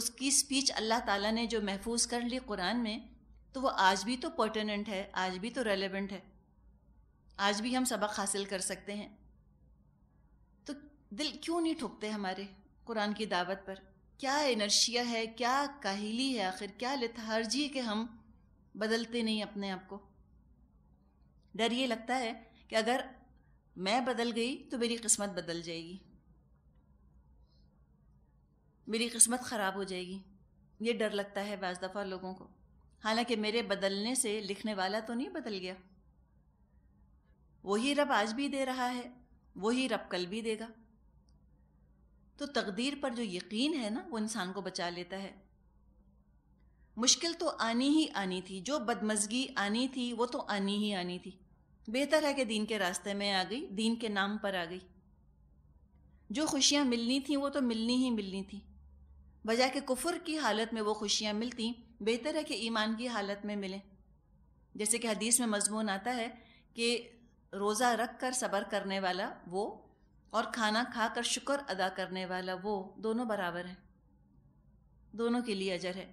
उसकी स्पीच अल्लाह ताला ने जो महफूज कर ली कुरान में तो वो आज भी तो पर्टिनेंट है आज भी तो रेलेवेंट है आज भी हम सबक हासिल कर सकते हैं तो दिल क्यों नहीं ठुकते हमारे कुरान की दावत पर क्या एनर्शिया है क्या काहिली है आखिर क्या लथार्जी के हम बदलते नहीं अपने आप को डर ये लगता है कि अगर मैं बदल गई तो मेरी किस्मत बदल जाएगी मेरी किस्मत ख़राब हो जाएगी ये डर लगता है बज दफ़ा लोगों को हालांकि मेरे बदलने से लिखने वाला तो नहीं बदल गया वही रब आज भी दे रहा है वही रब कल भी देगा तो तकदीर पर जो यकीन है ना वो इंसान को बचा लेता है मुश्किल तो आनी ही आनी थी जो बदमजगी आनी थी वो तो आनी ही आनी थी बेहतर है कि दीन के रास्ते में आ गई दीन के नाम पर आ गई जो खुशियाँ मिलनी थी वो तो मिलनी ही मिलनी थी बजाय के कुफर की हालत में वो खुशियाँ मिलती बेहतर है कि ईमान की हालत में मिलें जैसे कि हदीस में मजमून आता है कि रोज़ा रख कर सब्र करने वाला वो और खाना खा कर शुक्र अदा करने वाला वो दोनों बराबर हैं दोनों के लिए अजर है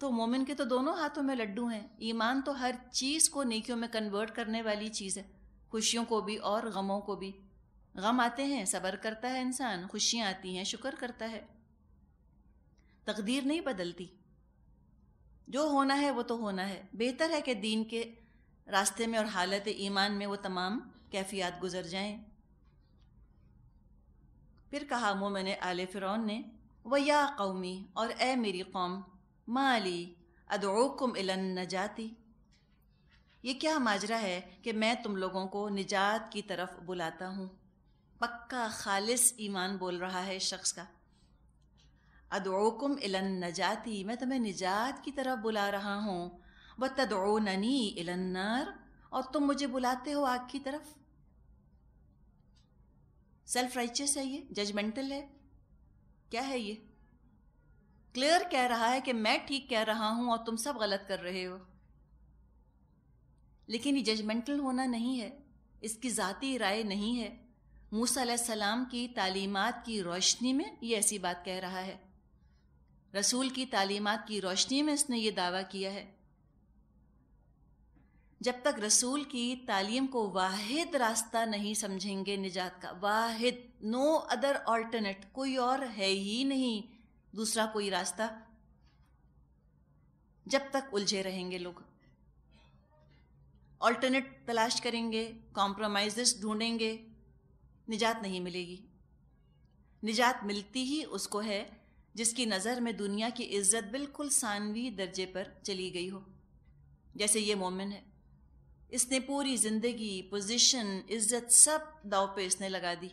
तो मोमिन के तो दोनों हाथों में लड्डू हैं ईमान तो हर चीज़ को नेकियों में कन्वर्ट करने वाली चीज़ है खुशियों को भी और गमों को भी गम आते हैं सब्र करता है इंसान खुशियाँ आती हैं शुक्र करता है तकदीर नहीं बदलती जो होना है वो तो होना है बेहतर है कि दीन के रास्ते में और हालत ईमान में वो तमाम कैफियत गुजर जाएं फिर कहा मोमन मैंने आल फ़िरौन ने व या कौमी और ए मेरी कौम माली अदोकुम इलन जाती ये क्या माजरा है कि मैं तुम लोगों को निजात की तरफ बुलाता हूँ पक्का खालिस ईमान बोल रहा है शख्स का अदुकुम इलन नजाती मैं तुम्हें निजात की तरफ बुला रहा हूँ व तदो ननी इलन्नर और तुम मुझे बुलाते हो आग की तरफ सेल्फ राइचियस है ये जजमेंटल है क्या है ये क्लियर कह रहा है कि मैं ठीक कह रहा हूं और तुम सब गलत कर रहे हो लेकिन ये जजमेंटल होना नहीं है इसकी ज़ाती राय नहीं है मूसा सलाम की तालीमत की रोशनी में ये ऐसी बात कह रहा है रसूल की तालीमत की रोशनी में उसने ये दावा किया है जब तक रसूल की तालीम को वाहिद रास्ता नहीं समझेंगे निजात का वाहिद नो अदर ऑल्टरनेट कोई और है ही नहीं दूसरा कोई रास्ता जब तक उलझे रहेंगे लोग ऑल्टरनेट तलाश करेंगे कॉम्प्रोमाइज़ ढूंढेंगे निजात नहीं मिलेगी निजात मिलती ही उसको है जिसकी नज़र में दुनिया की इज्जत बिल्कुल सानवी दर्जे पर चली गई हो जैसे ये मोमिन है इसने पूरी ज़िंदगी पोजीशन इज्जत सब दाव पे इसने लगा दी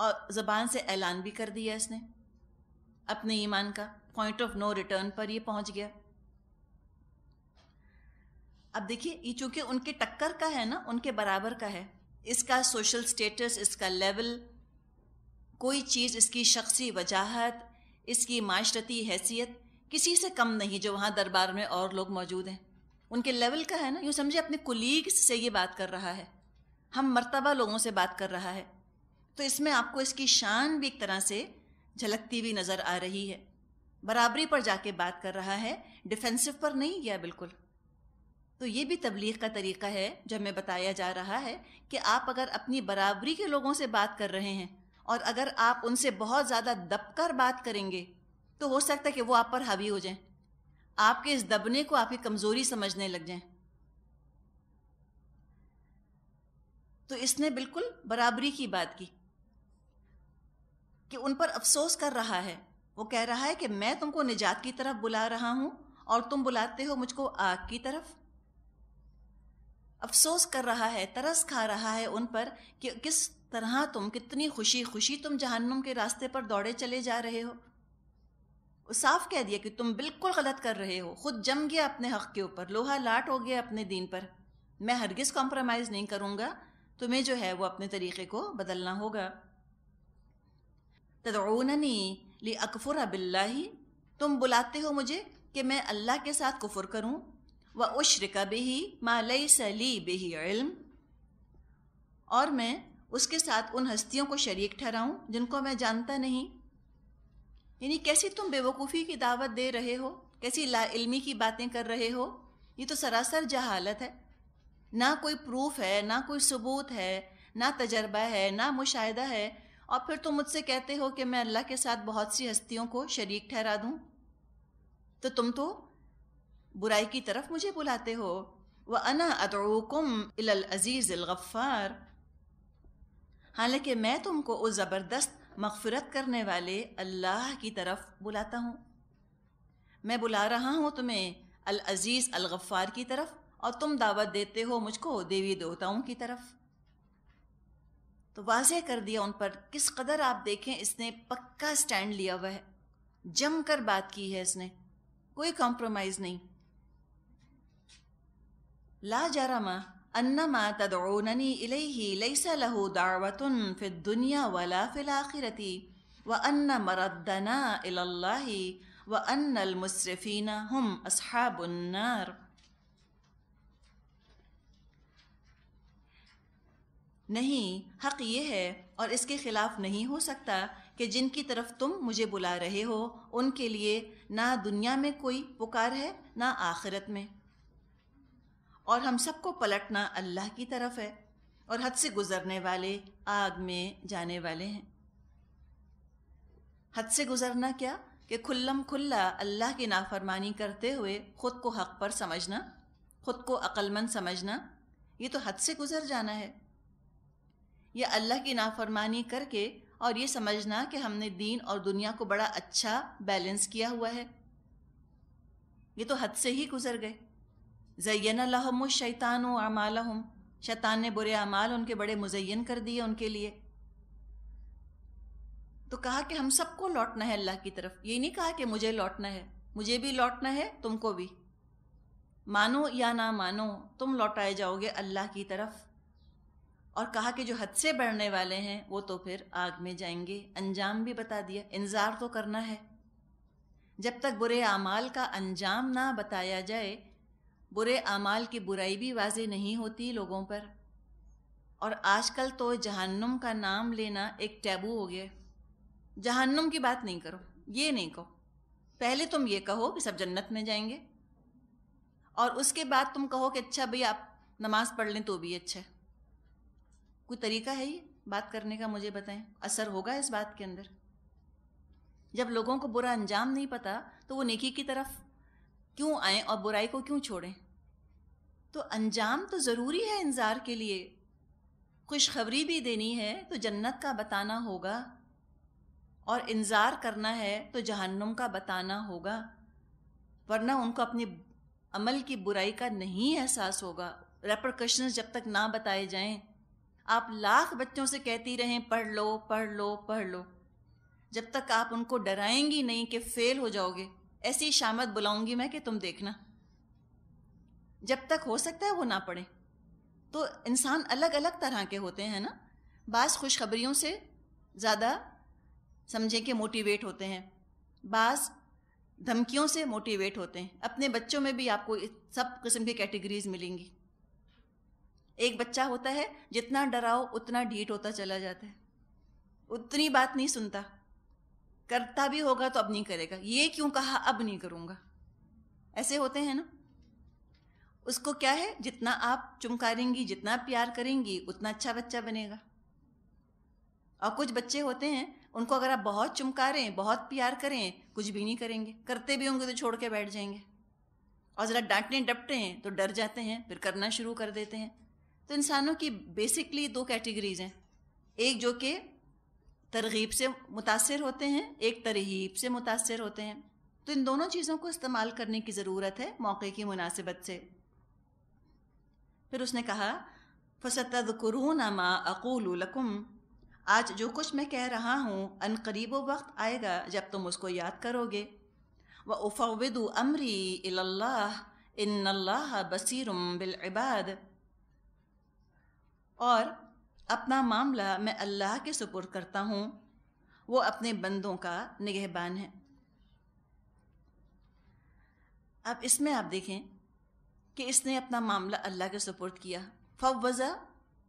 और ज़बान से ऐलान भी कर दिया इसने अपने ईमान का पॉइंट ऑफ नो रिटर्न पर ये पहुंच गया अब देखिए ये चूंकि उनके टक्कर का है ना उनके बराबर का है इसका सोशल स्टेटस इसका लेवल कोई चीज़ इसकी शख्सी वजाहत इसकी माशरती हैसियत किसी से कम नहीं जो वहाँ दरबार में और लोग मौजूद हैं उनके लेवल का है ना यूँ समझे अपने कुलीग्स से ये बात कर रहा है हम मरतबा लोगों से बात कर रहा है तो इसमें आपको इसकी शान भी एक तरह से झलकती हुई नज़र आ रही है बराबरी पर जाके बात कर रहा है डिफेंसिव पर नहीं गया बिल्कुल तो ये भी तबलीग का तरीका है जो हमें बताया जा रहा है कि आप अगर अपनी बराबरी के लोगों से बात कर रहे हैं और अगर आप उनसे बहुत ज़्यादा दबकर बात करेंगे तो हो सकता है कि वो आप पर हावी हो जाएं आपके इस दबने को आपकी कमज़ोरी समझने लग जाएं तो इसने बिल्कुल बराबरी की बात की कि उन पर अफसोस कर रहा है वो कह रहा है कि मैं तुमको निजात की तरफ बुला रहा हूं और तुम बुलाते हो मुझको आग की तरफ अफसोस कर रहा है तरस खा रहा है उन पर कि किस तरह तुम कितनी खुशी खुशी तुम जहन्नुम के रास्ते पर दौड़े चले जा रहे हो साफ कह दिया कि तुम बिल्कुल गलत कर रहे हो खुद जम गया अपने हक के ऊपर लोहा लाट हो गया अपने दीन पर मैं हरगिज़ कॉम्प्रोमाइज़ नहीं करूँगा तुम्हें जो है वो अपने तरीक़े को बदलना होगा तदऊननी ली अकफुर अबिल्ला तुम बुलाते हो मुझे कि मैं अल्लाह के साथ कुफुर करूँ व उशरका बेही मालई सली बेही इल्म और मैं उसके साथ उन हस्तियों को शरीक ठहराऊं जिनको मैं जानता नहीं यानी कैसी तुम बेवकूफ़ी की दावत दे रहे हो कैसी लाइलमी की बातें कर रहे हो ये तो सरासर जहालत है ना कोई प्रूफ है ना कोई सबूत है ना तजर्बा है ना मुशाहिदा है और फिर तुम मुझसे कहते हो कि मैं अल्लाह के साथ बहुत सी हस्तियों को शरीक ठहरा दूँ तो तुम तो बुराई की तरफ मुझे बुलाते हो व अना अदरुकुम अज़ीज़ अलगफ़ार हालांकि मैं तुमको उस ज़बरदस्त मगफरत करने वाले अल्लाह की तरफ बुलाता हूँ मैं बुला रहा हूँ तुम्हें अलअज़ीज़ अलगफ़ार की तरफ और तुम दावत देते हो मुझको देवी देवताओं की तरफ तो वाजह कर दिया उन पर किस कदर आप देखें इसने पक्का स्टैंड लिया हुआ है जम कर बात की है इसने कोई कॉम्प्रोमाइज़ नहीं ला जा रहा माँ أن تدعونني إليه ليس له دعوة في الدنيا ولا في الآخرة وأن مردنا إلى الله وأن المسرفين هم أصحاب النار नहीं हक ये है और इसके खिलाफ नहीं हो सकता कि जिनकी तरफ तुम मुझे बुला रहे हो उनके लिए ना दुनिया में कोई पुकार है ना आखिरत में और हम सबको पलटना अल्लाह की तरफ है और हद से गुज़रने वाले आग में जाने वाले हैं हद से गुज़रना क्या कि खुल्लम खुल्ला अल्लाह की नाफरमानी करते हुए ख़ुद को हक़ पर समझना ख़ुद को अक्लमंद समझना ये तो हद से गुज़र जाना है या अल्लाह की नाफरमानी करके और ये समझना कि हमने दीन और दुनिया को बड़ा अच्छा बैलेंस किया हुआ है ये तो हद से ही गुज़र गए जैन लहमुशैतान अमाल शैतान ने बुरे अमाल उनके बड़े मुजैन कर दिए उनके लिए तो कहा कि हम सबको लौटना है अल्लाह की तरफ ये नहीं कहा कि मुझे लौटना है मुझे भी लौटना है तुमको भी मानो या ना मानो तुम लौटाए जाओगे अल्लाह की तरफ और कहा कि जो हद से बढ़ने वाले हैं वो तो फिर आग में जाएंगे अंजाम भी बता दिया इंतज़ार तो करना है जब तक बुरे अमाल का अंजाम ना बताया जाए बुरे अमाल की बुराई भी वाज नहीं होती लोगों पर और आजकल तो जहन्नुम का नाम लेना एक टैबू हो गया जहन्नुम की बात नहीं करो ये नहीं कहो पहले तुम ये कहो कि सब जन्नत में जाएंगे और उसके बाद तुम कहो कि अच्छा भैया आप नमाज पढ़ लें तो भी अच्छा है कोई तरीका है ये बात करने का मुझे बताएं असर होगा इस बात के अंदर जब लोगों को बुरा अंजाम नहीं पता तो वो नेकी की तरफ क्यों आएँ और बुराई को क्यों छोड़ें तो अंजाम तो ज़रूरी है इंज़ार के लिए खुशखबरी भी देनी है तो जन्नत का बताना होगा और इंज़ार करना है तो जहन्नुम का बताना होगा वरना उनको अपने अमल की बुराई का नहीं एहसास होगा रेप्रकशन जब तक ना बताए जाएं आप लाख बच्चों से कहती रहें पढ़ लो पढ़ लो पढ़ लो जब तक आप उनको डराएंगी नहीं कि फ़ेल हो जाओगे ऐसी शामत बुलाऊंगी मैं कि तुम देखना जब तक हो सकता है वो ना पढ़े तो इंसान अलग अलग तरह के होते हैं ना बास खुशखबरियों से ज़्यादा समझें कि मोटिवेट होते हैं बास धमकियों से मोटिवेट होते हैं अपने बच्चों में भी आपको सब किस्म की कैटेगरीज मिलेंगी एक बच्चा होता है जितना डराओ उतना ढीठ होता चला जाता है उतनी बात नहीं सुनता करता भी होगा तो अब नहीं करेगा ये क्यों कहा अब नहीं करूँगा ऐसे होते हैं ना उसको क्या है जितना आप चुमकारेंगी जितना प्यार करेंगी उतना अच्छा बच्चा बनेगा और कुछ बच्चे होते हैं उनको अगर आप बहुत चुमकारें बहुत प्यार करें कुछ भी नहीं करेंगे करते भी होंगे तो छोड़ के बैठ जाएंगे और ज़रा डांटने डपटे हैं तो डर जाते हैं फिर करना शुरू कर देते हैं तो इंसानों की बेसिकली दो कैटेगरीज हैं एक जो कि तरगीब से मुतासर होते हैं एक तरहीब से मुतासर होते हैं तो इन दोनों चीज़ों को इस्तेमाल करने की ज़रूरत है मौके की मुनासिबत से फिर उसने कहा फसतद कुरून मा अकूल लकुम आज जो कुछ मैं कह रहा हूँ अन करीब वक्त आएगा जब तुम उसको याद करोगे व उफ़द अमरी इन बसीरुम बिल बिलबाद और अपना मामला मैं अल्लाह के सुपुर करता हूँ वो अपने बंदों का निगहबान है अब इसमें आप देखें कि इसने अपना मामला अल्लाह के सुपुर्द किया फवज़ा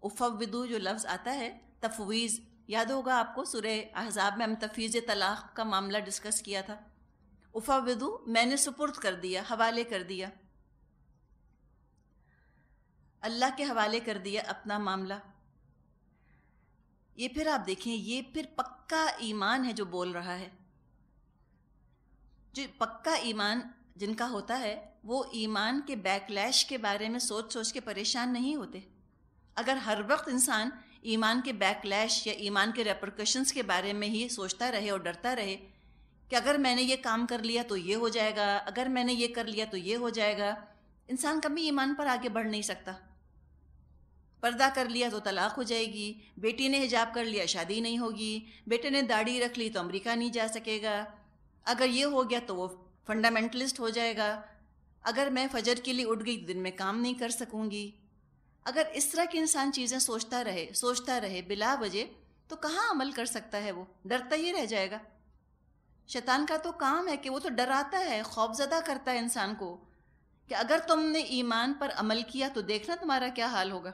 उफवदू जो लफ्ज़ आता है तफवीज़ याद होगा आपको सुरह अहजाब में हम तफीज़ तलाक़ का मामला डिस्कस किया था उफवदू मैंने सुपुर्द कर दिया हवाले कर दिया अल्लाह के हवाले कर दिया अपना मामला ये फिर आप देखें ये फिर पक्का ईमान है जो बोल रहा है जो पक्का ईमान जिनका होता है वो ईमान के बैकलैश के बारे में सोच सोच के परेशान नहीं होते अगर हर वक्त इंसान ईमान के बैकलैश या ईमान के रेप्रकशंस के बारे में ही सोचता रहे और डरता रहे कि अगर मैंने ये काम कर लिया तो ये हो जाएगा अगर मैंने ये कर लिया तो ये हो जाएगा इंसान कभी ईमान पर आगे बढ़ नहीं सकता पर्दा कर लिया तो तलाक हो जाएगी बेटी ने हिजाब कर लिया शादी नहीं होगी बेटे ने दाढ़ी रख ली तो अमेरिका नहीं जा सकेगा अगर ये हो गया तो वो फंडामेंटलिस्ट हो जाएगा अगर मैं फजर के लिए उठ गई दिन में काम नहीं कर सकूंगी अगर इस तरह की इंसान चीज़ें सोचता रहे सोचता रहे बिला वजह तो कहाँ अमल कर सकता है वो डरता ही रह जाएगा शैतान का तो काम है कि वो तो डराता है खौफजदा करता है इंसान को कि अगर तुमने ईमान पर अमल किया तो देखना तुम्हारा क्या हाल होगा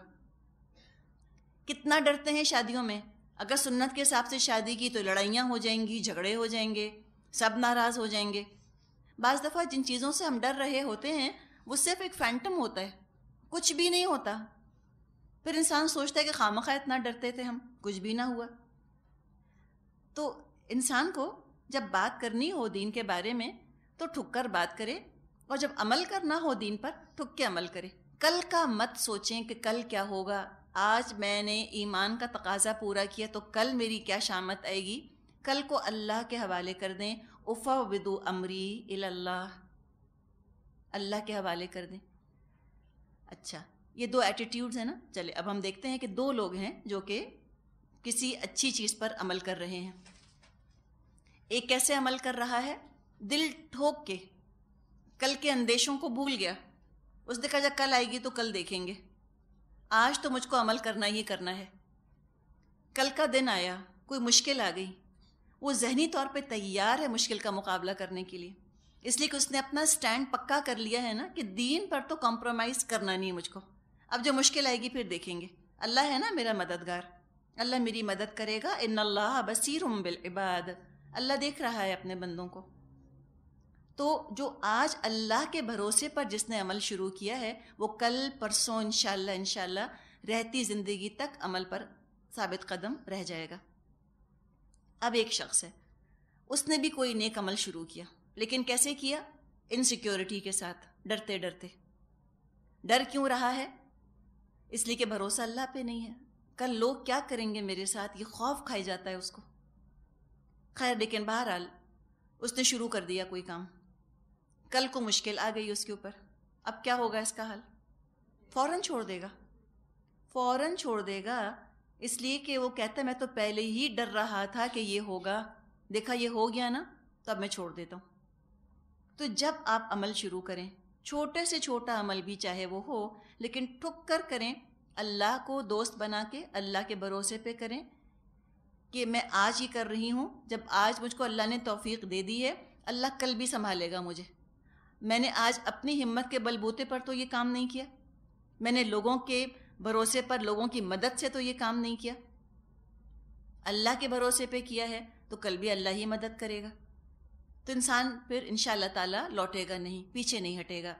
कितना डरते हैं शादियों में अगर सुन्नत के हिसाब से शादी की तो लड़ाइयाँ हो जाएंगी झगड़े हो जाएंगे सब नाराज़ हो जाएंगे बज दफ़ा जिन चीज़ों से हम डर रहे होते हैं वो सिर्फ एक फैंटम होता है कुछ भी नहीं होता फिर इंसान सोचता है कि खाम खा इतना डरते थे हम कुछ भी ना हुआ तो इंसान को जब बात करनी हो दीन के बारे में तो ठुक कर बात करे और जब अमल करना हो दीन पर ठुक के अमल करे कल का मत सोचें कि कल क्या होगा आज मैंने ईमान का तकाजा पूरा किया तो कल मेरी क्या शामत आएगी कल को अल्लाह के हवाले कर दें उफ़ा विदो अमरी अल्लाह अल्लाह के हवाले कर दें अच्छा ये दो एटीट्यूड्स हैं ना चले अब हम देखते हैं कि दो लोग हैं जो कि किसी अच्छी चीज़ पर अमल कर रहे हैं एक कैसे अमल कर रहा है दिल ठोक के कल के अंदेशों को भूल गया उसने कहा जब कल आएगी तो कल देखेंगे आज तो मुझको अमल करना ही करना है कल का दिन आया कोई मुश्किल आ गई वो जहनी तौर पे तैयार है मुश्किल का मुकाबला करने के लिए इसलिए कि उसने अपना स्टैंड पक्का कर लिया है ना कि दीन पर तो कॉम्प्रोमाइज़ करना नहीं है मुझको अब जो मुश्किल आएगी फिर देखेंगे अल्लाह है ना मेरा मददगार अल्लाह मेरी मदद करेगा इन अल्लाह बसर बिल इबाद अल्लाह देख रहा है अपने बंदों को तो जो आज अल्लाह के भरोसे पर जिसने अमल शुरू किया है वो कल परसों इन इनशा रहती ज़िंदगी तक अमल पर साबित कदम रह जाएगा अब एक शख्स है उसने भी कोई नेक अमल शुरू किया लेकिन कैसे किया इनसिक्योरिटी के साथ डरते डरते डर क्यों रहा है इसलिए कि भरोसा अल्लाह पे नहीं है कल लोग क्या करेंगे मेरे साथ ये खौफ खाई जाता है उसको खैर लेकिन बहरहाल उसने शुरू कर दिया कोई काम कल को मुश्किल आ गई उसके ऊपर अब क्या होगा इसका हाल फ़ौरन छोड़ देगा फ़ौरन छोड़ देगा इसलिए कि वो कहता है मैं तो पहले ही डर रहा था कि ये होगा देखा ये हो गया ना तब तो मैं छोड़ देता हूँ तो जब आप अमल शुरू करें छोटे से छोटा अमल भी चाहे वो हो लेकिन ठुक कर करें अल्लाह को दोस्त बना के अल्लाह के भरोसे पे करें कि मैं आज ही कर रही हूँ जब आज मुझको अल्लाह ने तोफ़ी दे दी है अल्लाह कल भी संभालेगा मुझे मैंने आज अपनी हिम्मत के बलबूते पर तो ये काम नहीं किया मैंने लोगों के भरोसे पर लोगों की मदद से तो ये काम नहीं किया अल्लाह के भरोसे पे किया है तो कल भी अल्लाह ही मदद करेगा तो इंसान फिर इन ताला लौटेगा नहीं पीछे नहीं हटेगा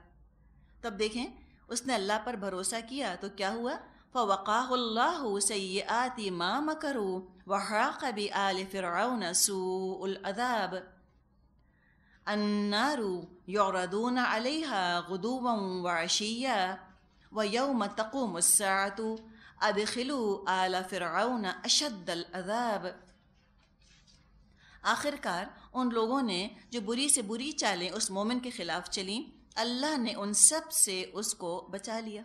तब देखें उसने अल्लाह पर भरोसा किया तो क्या हुआ फ़वक़ाह आती माँ मकरू वहा आल फिर सूअब अन्नारू यौरदून अलहा गुदूबम वशिया ويوم تقوم الساعة أدخلوا آل فرعون अशद अज़ाब आखिरकार उन लोगों ने जो बुरी से बुरी चालें उस मोमिन के ख़िलाफ़ चलीं अल्लाह ने उन सब से उसको बचा लिया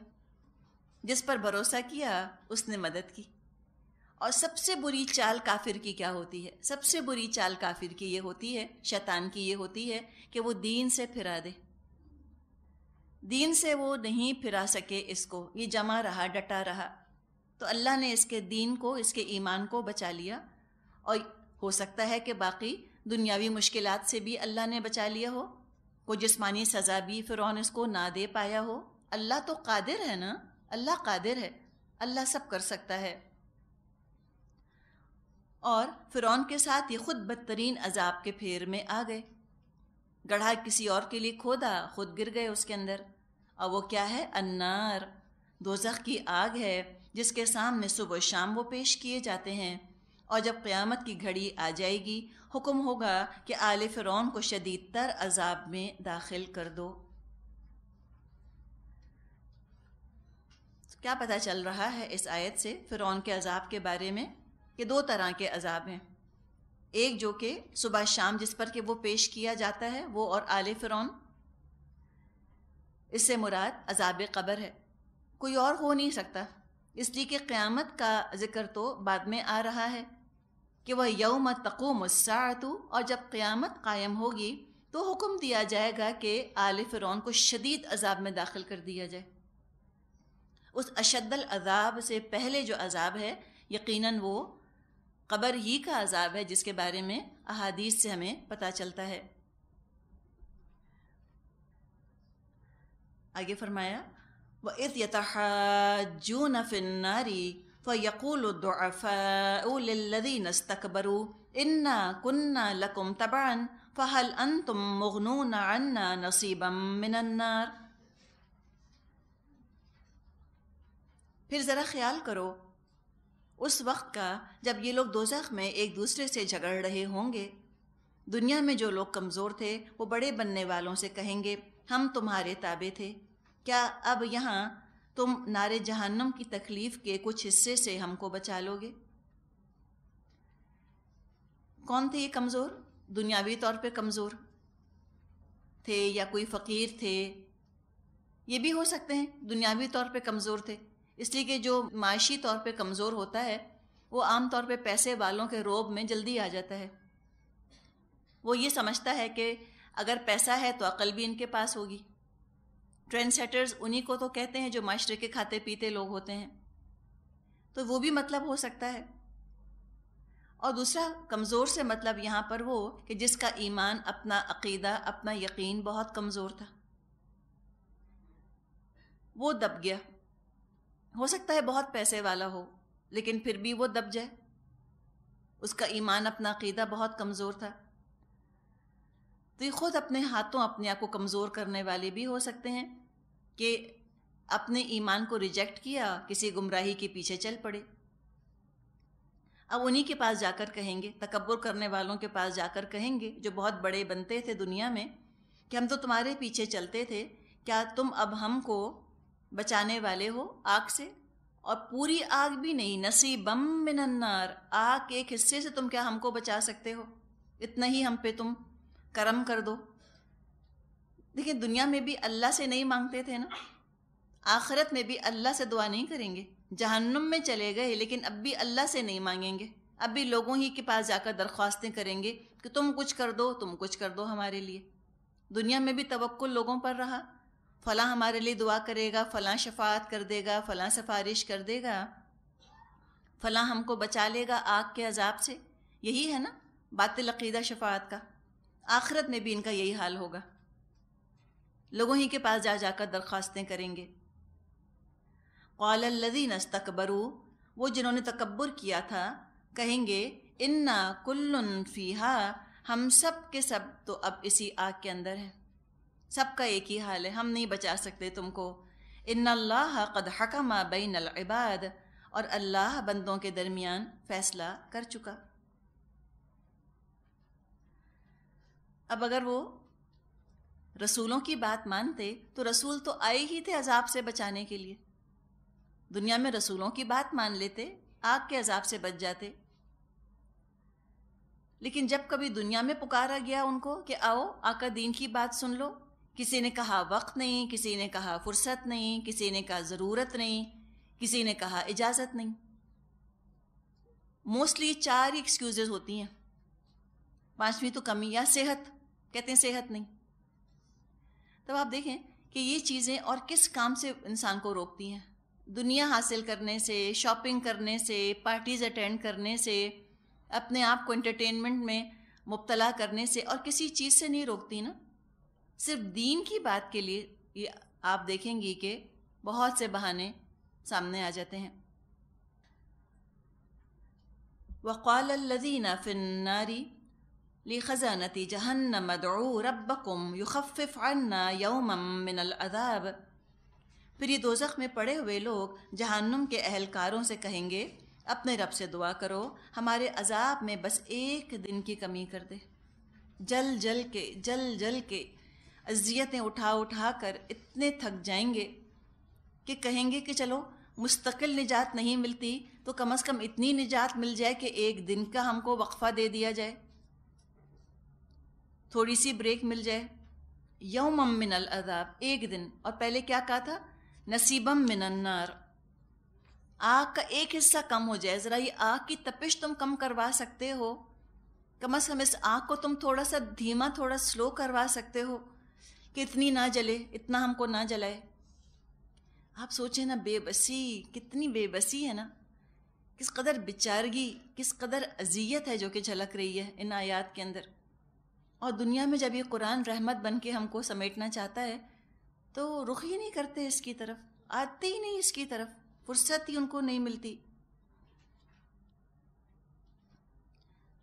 जिस पर भरोसा किया उसने मदद की और सबसे बुरी चाल काफिर की क्या होती है सबसे बुरी चाल काफिर की ये होती है शैतान की ये होती है कि वो दीन से फिरा दे दीन से वो नहीं फिरा सके इसको ये जमा रहा डटा रहा तो अल्लाह ने इसके दीन को इसके ईमान को बचा लिया और हो सकता है कि बाकी दुनियावी मुश्किल से भी अल्लाह ने बचा लिया हो कोई जिसमानी सज़ा भी फिर इसको ना दे पाया हो अल्लाह तो कादिर है ना अल्लाह कादिर है अल्लाह सब कर सकता है और फ़िरौन के साथ ये ख़ुद बदतरीन अजाब के फेर में आ गए गढ़ा किसी और के लिए खोदा खुद गिर गए उसके अंदर और वो क्या है अन्नार दोजख की आग है जिसके सामने सुबह शाम वो पेश किए जाते हैं और जब क़्यामत की घड़ी आ जाएगी हुक्म होगा कि आल फ़िरौन को शदीद तर अजाब में दाखिल कर दो क्या पता चल रहा है इस आयत से फ़िरौन के अजाब के बारे में कि दो तरह के अजाब हैं एक जो कि सुबह शाम जिस पर कि वो पेश किया जाता है वो और आले फिर इससे मुराद अजाब कबर है कोई और हो नहीं सकता इसलिए कि क़्यामत का ज़िक्र तो बाद में आ रहा है कि वह यौम तकोमसातु और जब क़्यामत कायम होगी तो हुक्म दिया जाएगा कि आले फिर को शदीद अजाब में दाखिल कर दिया जाए उस अशद्दल अजाब से पहले जो अजाब है यकीनन वो कबर ही का अजाब है जिसके बारे में अहादीस से हमें पता चलता है आगे फरमाया व इस यतहाजू नफ़िन्नारी फ़यक़ुलदीन तकबरू इन्ना कन्ना लकुम तबान फ़हल अन तुम अन्ना नसीबम मिनन्नार फिर ज़रा ख्याल करो उस वक्त का जब ये लोग दोजख में एक दूसरे से झगड़ रहे होंगे दुनिया में जो लोग कमज़ोर थे वो बड़े बनने वालों से कहेंगे हम तुम्हारे ताबे थे क्या अब यहाँ तुम नारे जहन्नम की तकलीफ़ के कुछ हिस्से से हमको बचा लोगे कौन थे ये कमज़ोर दुनियावी तौर पे कमज़ोर थे या कोई फ़कीर थे ये भी हो सकते हैं दुनियावी तौर पे कमज़ोर थे इसलिए कि जो माशी तौर पे कमज़ोर होता है वो आम तौर पे पैसे वालों के रोब में जल्दी आ जाता है वो ये समझता है कि अगर पैसा है तो अकल भी इनके पास होगी ट्रेंड सेटर्स उन्हीं को तो कहते हैं जो माशरे के खाते पीते लोग होते हैं तो वो भी मतलब हो सकता है और दूसरा कमज़ोर से मतलब यहाँ पर वो कि जिसका ईमान अपना अकीदा अपना यकीन बहुत कमज़ोर था वो दब गया हो सकता है बहुत पैसे वाला हो लेकिन फिर भी वो दब जाए उसका ईमान अपना अकीदा बहुत कमज़ोर था तो ये ख़ुद अपने हाथों अपने आप को कमज़ोर करने वाले भी हो सकते हैं कि अपने ईमान को रिजेक्ट किया किसी गुमराही के पीछे चल पड़े अब उन्हीं के पास जाकर कहेंगे तकबर करने वालों के पास जाकर कहेंगे जो बहुत बड़े बनते थे दुनिया में कि हम तो तुम्हारे पीछे चलते थे क्या तुम अब हमको बचाने वाले हो आग से और पूरी आग भी नहीं बम मिनन्नार आग के एक हिस्से से तुम क्या हमको बचा सकते हो इतना ही हम पे तुम करम कर दो देखिए दुनिया में भी अल्लाह से नहीं मांगते थे ना आखिरत में भी अल्लाह से दुआ नहीं करेंगे जहन्नुम में चले गए लेकिन अब भी अल्लाह से नहीं मांगेंगे अब भी लोगों ही के पास जाकर दरख्वास्तें करेंगे कि तुम कुछ कर दो तुम कुछ कर दो हमारे लिए दुनिया में भी तवक्कुल लोगों पर रहा फ़लाँ हमारे लिए दुआ करेगा फ़लाँ शफात कर देगा फ़लाँ सिफारिश कर देगा फ़लाँ हमको बचा लेगा आग के अजाब से यही है ना बात लकीदा शफात का आखरत में भी इनका यही हाल होगा लोगों ही के पास जा जाकर दरख्वास्तें करेंगे कौलल्लदी नस्तकबरू वो जिन्होंने तकबर किया था कहेंगे इन्ना कुल्लुन फ़ीहा हम सब के सब तो अब इसी आग के अंदर हैं सबका एक ही हाल है हम नहीं बचा सकते तुमको इन अल्लाह कद हकम बैन अलबाद और अल्लाह बंदों के दरमियान फैसला कर चुका अब अगर वो रसूलों की बात मानते तो रसूल तो आए ही थे अजाब से बचाने के लिए दुनिया में रसूलों की बात मान लेते आग के अजाब से बच जाते लेकिन जब कभी दुनिया में पुकारा गया उनको कि आओ आकर दीन की बात सुन लो किसी ने कहा वक्त नहीं किसी ने कहा फुर्सत नहीं किसी ने कहा ज़रूरत नहीं किसी ने कहा इजाज़त नहीं मोस्टली चार ही एक्सक्यूज़ होती हैं पांचवी तो कमी या सेहत कहते हैं सेहत नहीं तब आप देखें कि ये चीज़ें और किस काम से इंसान को रोकती हैं दुनिया हासिल करने से शॉपिंग करने से पार्टीज़ अटेंड करने से अपने आप को एंटरटेनमेंट में मुबतला करने से और किसी चीज़ से नहीं रोकती ना सिर्फ दीन की बात के लिए आप देखेंगी कि बहुत से बहाने सामने आ जाते हैं वक़ाल लजीना फ़िन्नारी ली ख़जानती जहन्नम दो रबकुम युखफ़ अन्ना यौम मिनलअाब फिर ये दोजख में पड़े हुए लोग जहन्नुम के अहलकारों से कहेंगे अपने रब से दुआ करो हमारे अजाब में बस एक दिन की कमी कर दे जल जल के जल जल के अजियतें उठा उठा कर इतने थक जाएंगे कि कहेंगे कि चलो मुस्तकिल निजात नहीं मिलती तो कम अज़ कम इतनी निजात मिल जाए कि एक दिन का हमको वक्फ़ा दे दिया जाए थोड़ी सी ब्रेक मिल जाए यौम मिनल अजाब एक दिन और पहले क्या कहा था नसीबम मिनन्नार आग का एक हिस्सा कम हो जाए ज़रा ये आग की तपिश तुम कम करवा सकते हो कम अज़ कम इस आग को तुम थोड़ा सा धीमा थोड़ा स्लो करवा सकते हो कि इतनी ना जले इतना हमको ना जलाए आप सोचें ना बेबसी कितनी बेबसी है ना किस कदर बेचारगी किस कदर अजियत है जो कि झलक रही है इन आयात के अंदर और दुनिया में जब ये कुरान रहमत बन के हमको समेटना चाहता है तो रुख ही नहीं करते इसकी तरफ आते ही नहीं इसकी तरफ फुर्सत ही उनको नहीं मिलती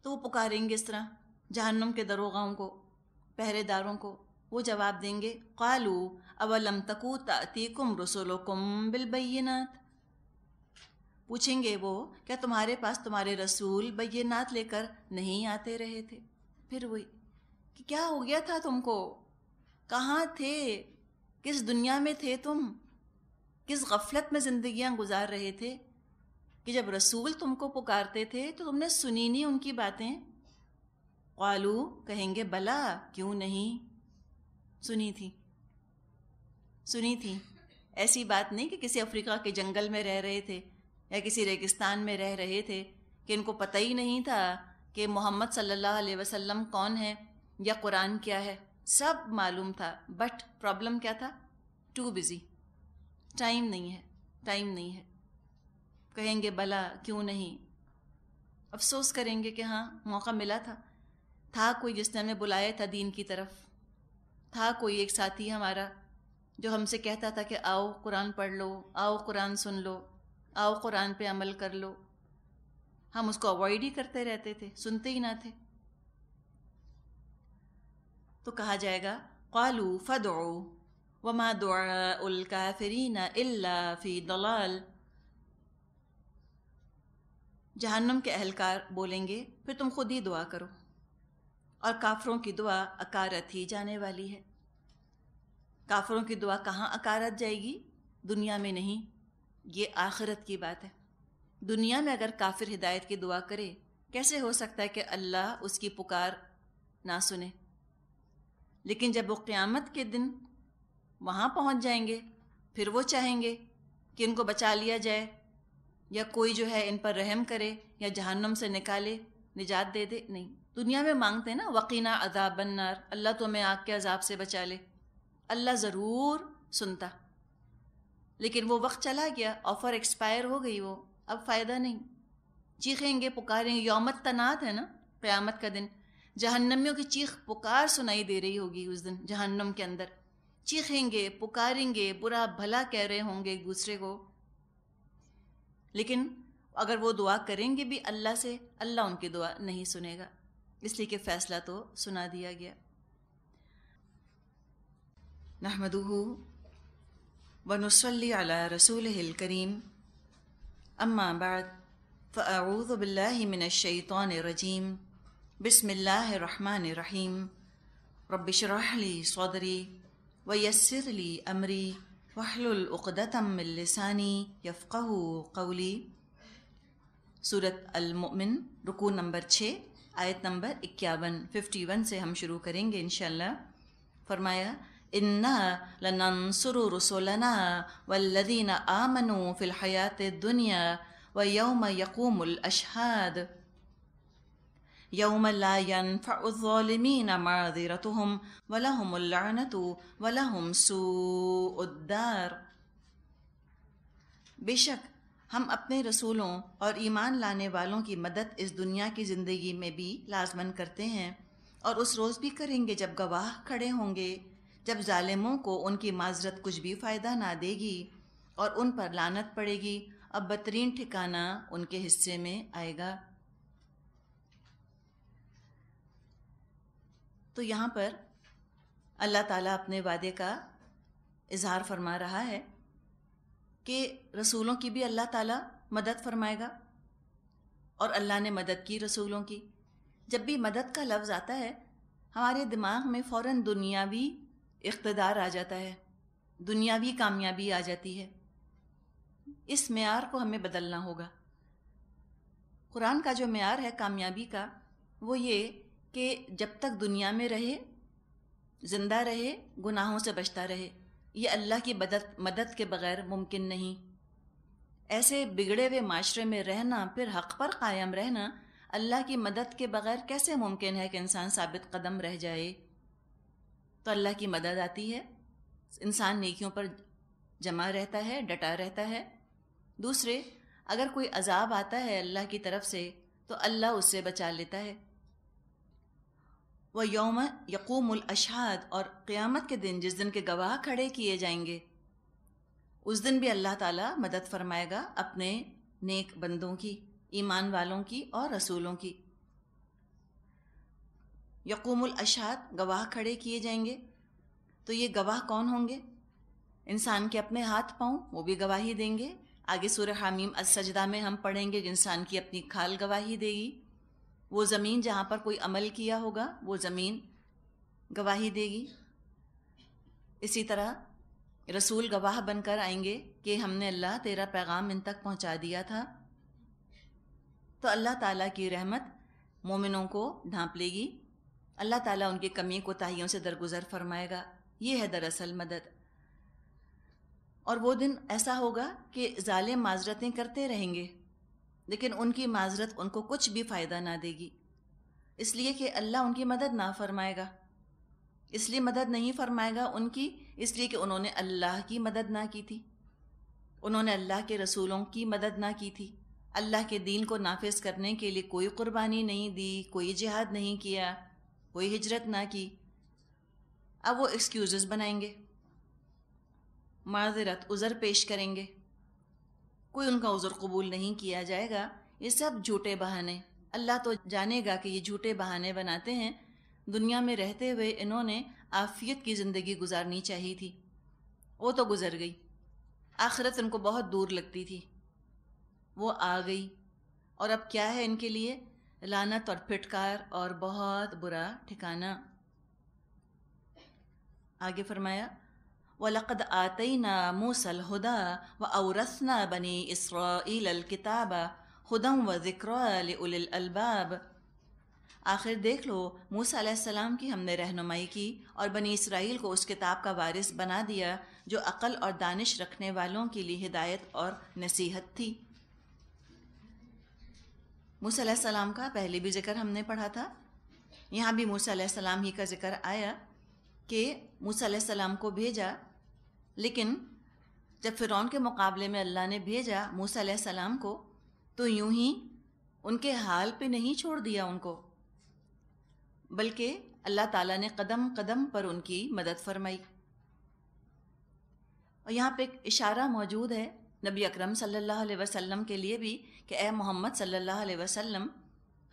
तो वो पुकारेंगे इस तरह जहन्नम के दरोगाओं को पहरेदारों को वो जवाब देंगे कालू अवलम तकू कुम रसोलो कुम बिलबैनात पूछेंगे वो क्या तुम्हारे पास तुम्हारे रसूल बैनात लेकर नहीं आते रहे थे फिर वही कि क्या हो गया था तुमको कहाँ थे किस दुनिया में थे तुम किस गफलत में जिंदगियां गुजार रहे थे कि जब रसूल तुमको पुकारते थे तो तुमने सुनी नहीं उनकी बातें कालू कहेंगे बला क्यों नहीं सुनी थी सुनी थी ऐसी बात नहीं कि किसी अफ्रीका के जंगल में रह रहे थे या किसी रेगिस्तान में रह रहे थे कि इनको पता ही नहीं था कि मोहम्मद सल्लल्लाहु अलैहि वसल्लम कौन है या कुरान क्या है सब मालूम था बट प्रॉब्लम क्या था टू बिज़ी टाइम नहीं है टाइम नहीं है कहेंगे भला क्यों नहीं अफसोस करेंगे कि हाँ मौका मिला था था कोई जिसने हमें बुलाया था दीन की तरफ था कोई एक साथी हमारा जो हमसे कहता था कि आओ कुरान पढ़ लो आओ कुरान सुन लो आओ कुरान पे अमल कर लो हम उसको अवॉइड ही करते रहते थे सुनते ही ना थे तो कहा जाएगा कालू फ़दो वमा दुआफ़रीना इल्ला फ़ी दलाल जहन्नम के अहलकार बोलेंगे फिर तुम खुद ही दुआ करो और काफरों की दुआ अकारत ही जाने वाली है काफरों की दुआ कहाँ अकारत जाएगी दुनिया में नहीं ये आखिरत की बात है दुनिया में अगर काफिर हिदायत की दुआ करे कैसे हो सकता है कि अल्लाह उसकी पुकार ना सुने लेकिन जब वो क़्यामत के दिन वहाँ पहुँच जाएंगे फिर वो चाहेंगे कि इनको बचा लिया जाए या कोई जो है इन पर रहम करे या जहन्नम से निकाले निजात दे दे नहीं दुनिया में मांगते हैं ना वकीना अजाबन्नार अल्लाह हमें आग के अजाब से बचा ले अल्लाह ज़रूर सुनता लेकिन वो वक्त चला गया ऑफ़र एक्सपायर हो गई वो अब फ़ायदा नहीं चीखेंगे पुकारेंगे यौमत तनात है ना क़्यामत का दिन जहन्नमियों की चीख पुकार सुनाई दे रही होगी उस दिन जहन्नम के अंदर चीखेंगे पुकारेंगे बुरा भला कह रहे होंगे एक दूसरे को लेकिन अगर वो दुआ करेंगे भी अल्लाह से अल्लाह उनकी दुआ नहीं सुनेगा इसलिए कि फैसला तो सुना दिया गया नहमदू वनसली अला रसूल करीम अम्मा बाद फ़ाऊज़बिल्लिमिनशैतरजीम बसमिल्लर रबिशरहली सौदरी वयसरली अमरी वहलुलतमिलसानी यफ़क़ कौली सूरत अलमिन रुकू नंबर छः आयत नंबर इक्यावन फिफ्टी वन से हम शुरू करेंगे इन फरमाया इन्ना लनंसुरु रसुलना वल्लदीन आमनु फिल हयात दुनिया व यौम यकूमुल अशहाद يوم لا ينفع الظالمين معذرتهم ولهم اللعنة ولهم سوء الدار बेशक हम अपने रसूलों और ईमान लाने वालों की मदद इस दुनिया की ज़िंदगी में भी लाजमन करते हैं और उस रोज़ भी करेंगे जब गवाह खड़े होंगे जब ालिमों को उनकी माजरत कुछ भी फ़ायदा ना देगी और उन पर लानत पड़ेगी अब बदतरीन ठिकाना उनके हिस्से में आएगा तो यहाँ पर अल्लाह ताला अपने वादे का इजहार फरमा रहा है कि रसूलों की भी अल्लाह ताला मदद फरमाएगा और अल्लाह ने मदद की रसूलों की जब भी मदद का लफ्ज़ आता है हमारे दिमाग में फ़ौर दुनियावी इकतदार आ जाता है दुनियावी कामयाबी आ जाती है इस मैार को हमें बदलना होगा कुरान का जो मैार है कामयाबी का वो ये कि जब तक दुनिया में रहे ज़िंदा रहे गुनाहों से बचता रहे ये अल्लाह की मदद मदद के बगैर मुमकिन नहीं ऐसे बिगड़े हुए माशरे में रहना फिर हक पर कायम रहना अल्लाह की मदद के बगैर कैसे मुमकिन है कि इंसान साबित कदम रह जाए तो अल्लाह की मदद आती है इंसान नेकियों पर जमा रहता है डटा रहता है दूसरे अगर कोई अजाब आता है अल्लाह की तरफ से तो अल्लाह उससे बचा लेता है व यौम यकूम अशहाद और क़्यामत के दिन जिस दिन के गवाह खड़े किए जाएंगे उस दिन भी अल्लाह ताला मदद फरमाएगा अपने नेक बंदों की ईमान वालों की और रसूलों की यकूम अशहाद गवाह खड़े किए जाएंगे तो ये गवाह कौन होंगे इंसान के अपने हाथ पाँव वो भी गवाही देंगे आगे सूर हामीम असजदा में हम पढ़ेंगे इंसान की अपनी खाल गवाही देगी वो ज़मीन जहाँ पर कोई अमल किया होगा वो ज़मीन गवाही देगी इसी तरह रसूल गवाह बनकर आएंगे कि हमने अल्लाह तेरा पैगाम इन तक पहुँचा दिया था तो अल्लाह ताला की रहमत मोमिनों को ढांप लेगी अल्लाह ताला उनकी कमी कोताहियों से दरगुजर फरमाएगा ये है दरअसल मदद और वो दिन ऐसा होगा कि ज़ाले माजरतें करते रहेंगे लेकिन उनकी माजरत उनको कुछ भी फ़ायदा ना देगी इसलिए कि अल्लाह उनकी मदद ना फरमाएगा इसलिए मदद नहीं फरमाएगा उनकी इसलिए कि उन्होंने अल्लाह की मदद ना की थी उन्होंने अल्लाह के रसूलों की मदद ना की थी अल्लाह के दीन को नाफिज करने के लिए कोई कुर्बानी नहीं दी कोई जिहाद नहीं किया कोई हिजरत ना की अब वो एक्सक्यूज़ बनाएंगे माजरत उज़र पेश करेंगे कोई उनका उज़र कबूल नहीं किया जाएगा ये सब झूठे बहाने अल्लाह तो जानेगा कि ये झूठे बहाने बनाते हैं दुनिया में रहते हुए इन्होंने आफियत की ज़िंदगी गुजारनी चाहिए थी वो तो गुज़र गई आखिरत उनको बहुत दूर लगती थी वो आ गई और अब क्या है इनके लिए लानत और फिटकार और बहुत बुरा ठिकाना आगे फरमाया ولقد آتينا موسى الهدى وأورثنا بني إسرائيل الكتاب هدى وذكرى لأولي الألباب आखिर देख लो मूसा सलाम की हमने रहनुमाई की और बनी इसराइल को उस किताब का वारिस बना दिया जो अक़ल और दानिश रखने वालों के लिए हिदायत और नसीहत थी मूसा सलाम का पहले भी जिक्र हमने पढ़ा था यहाँ भी मूसा सलाम ही का जिक्र आया के मूसा सलाम को भेजा लेकिन जब फ़िरौन के मुकाबले में अल्लाह ने भेजा मूसा सलाम को तो यूं ही उनके हाल पे नहीं छोड़ दिया उनको बल्कि अल्लाह ताला ने कदम कदम पर उनकी मदद फरमाई और यहाँ पे एक इशारा मौजूद है नबी अकरम सल्लल्लाहु अलैहि वसल्लम के लिए भी कि ए मोहम्मद सल्लल्लाहु अलैहि वसल्लम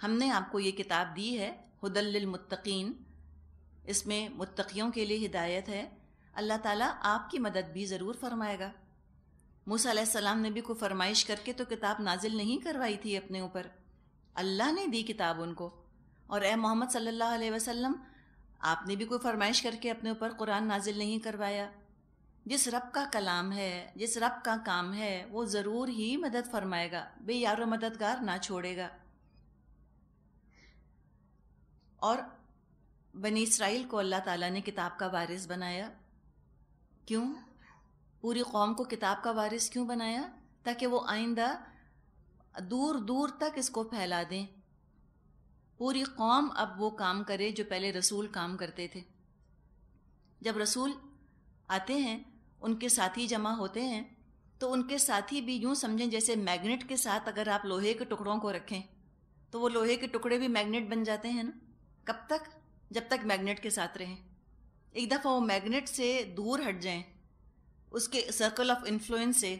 हमने आपको ये किताब दी है हुदल्लमतकीन इसमें मुत्तकियों के लिए हिदायत है अल्लाह ताला आपकी मदद भी ज़रूर फरमाएगा मूसा सलाम ने भी कोई फरमाइश करके तो किताब नाजिल नहीं करवाई थी अपने ऊपर अल्लाह ने दी किताब उनको और ए मोहम्मद सल्लल्लाहु अलैहि वसल्लम आपने भी कोई फरमाइश करके अपने ऊपर कुरान नाजिल नहीं करवाया जिस रब का कलाम है जिस रब का काम है वो ज़रूर ही मदद फरमाएगा बे यार मददगार ना छोड़ेगा और बनी इसराइल को अल्लाह ताला ने किताब का वारिस बनाया क्यों पूरी कौम को किताब का वारिस क्यों बनाया ताकि वो आइंदा दूर दूर तक इसको फैला दें पूरी कौम अब वो काम करे जो पहले रसूल काम करते थे जब रसूल आते हैं उनके साथी जमा होते हैं तो उनके साथी भी यूँ समझें जैसे मैग्नेट के साथ अगर आप लोहे के टुकड़ों को रखें तो वो लोहे के टुकड़े भी मैग्नेट बन जाते हैं ना कब तक जब तक मैग्नेट के साथ रहें एक दफ़ा वो मैग्नेट से दूर हट जाएं उसके सर्कल ऑफ इन्फ्लुएंस से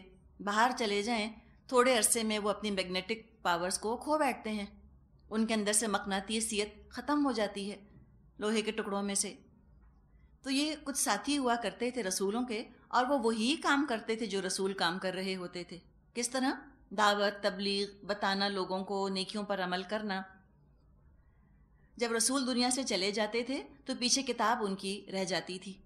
बाहर चले जाएं थोड़े अरसे में वो अपनी मैग्नेटिक पावर्स को खो बैठते हैं उनके अंदर से मकनातीसीत ख़त्म हो जाती है लोहे के टुकड़ों में से तो ये कुछ साथी हुआ करते थे रसूलों के और वो वही काम करते थे जो रसूल काम कर रहे होते थे किस तरह दावत तबलीग बताना लोगों को नेकियों पर अमल करना जब रसूल दुनिया से चले जाते थे तो पीछे किताब उनकी रह जाती थी